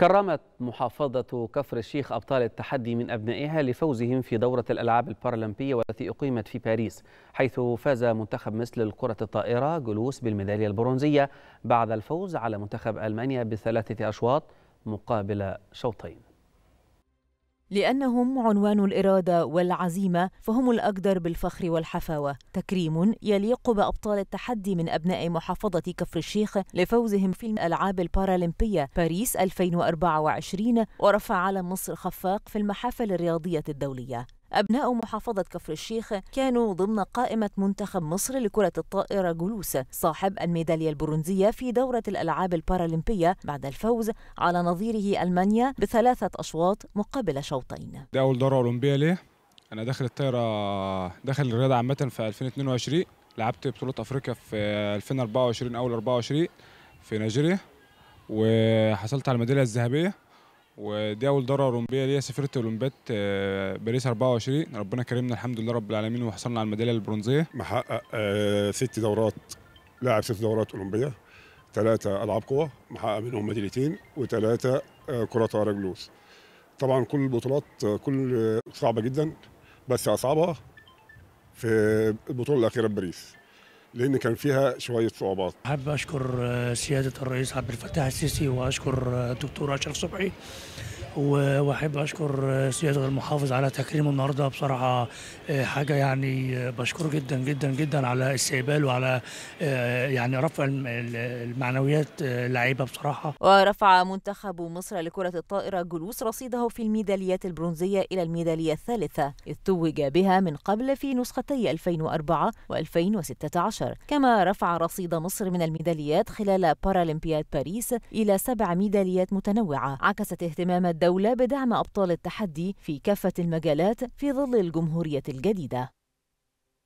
كرمت محافظة كفر الشيخ أبطال التحدي من أبنائها لفوزهم في دورة الألعاب البارالمبية والتي أقيمت في باريس حيث فاز منتخب مصر لكرة الطائرة جلوس بالميدالية البرونزية بعد الفوز على منتخب ألمانيا بثلاثة أشواط مقابل شوطين لأنهم عنوان الإرادة والعزيمة فهم الأقدر بالفخر والحفاوة تكريم يليق بأبطال التحدي من أبناء محافظة كفر الشيخ لفوزهم في الألعاب البارالمبية باريس 2024 ورفع علم مصر خفاق في المحافل الرياضية الدولية أبناء محافظة كفر الشيخ كانوا ضمن قائمة منتخب مصر لكرة الطائرة جلوس صاحب الميدالية البرونزية في دورة الألعاب البارالمبية بعد الفوز على نظيره ألمانيا بثلاثة أشواط مقابل شوطين دي أول دورة أولمبية ليه أنا داخل الطائرة داخل الرياضة عامة في 2022 لعبت بطولة أفريقيا في 2024 أول 24 في نيجيريا وحصلت على الميدالية الذهبية ودي اول دوره اولمبيه ليا سافرت اولمبياد آه، باريس 24 ربنا كرمنا الحمد لله رب العالمين وحصلنا على الميداليه البرونزيه محقق آه، ست دورات لاعب ست دورات اولمبيه ثلاثه العاب قوه محقق منهم ميداليتين وثلاثه آه، كرة طائرة جلوس طبعا كل البطولات كل صعبه جدا بس اصعبها في البطوله الاخيره بباريس لان كان فيها شويه صعوبات. احب اشكر آه، سياده الرئيس عبد الفتاح السيسي واشكر الدكتور آه، اشرف صبحي واحب اشكر آه، سياده المحافظ على تكريمه النهارده بصراحه حاجه يعني بشكره جدا جدا جدا على استقباله وعلى يعني رفع المعنويات لعيبه بصراحه ورفع منتخب مصر لكره الطائره جلوس رصيده في الميداليات البرونزيه الى الميداليه الثالثه اذ توج بها من قبل في نسختي 2004 و2016 عشر كما رفع رصيد مصر من الميداليات خلال بارالمبياد باريس إلى سبع ميداليات متنوعة عكست اهتمام الدولة بدعم أبطال التحدي في كافة المجالات في ظل الجمهورية الجديدة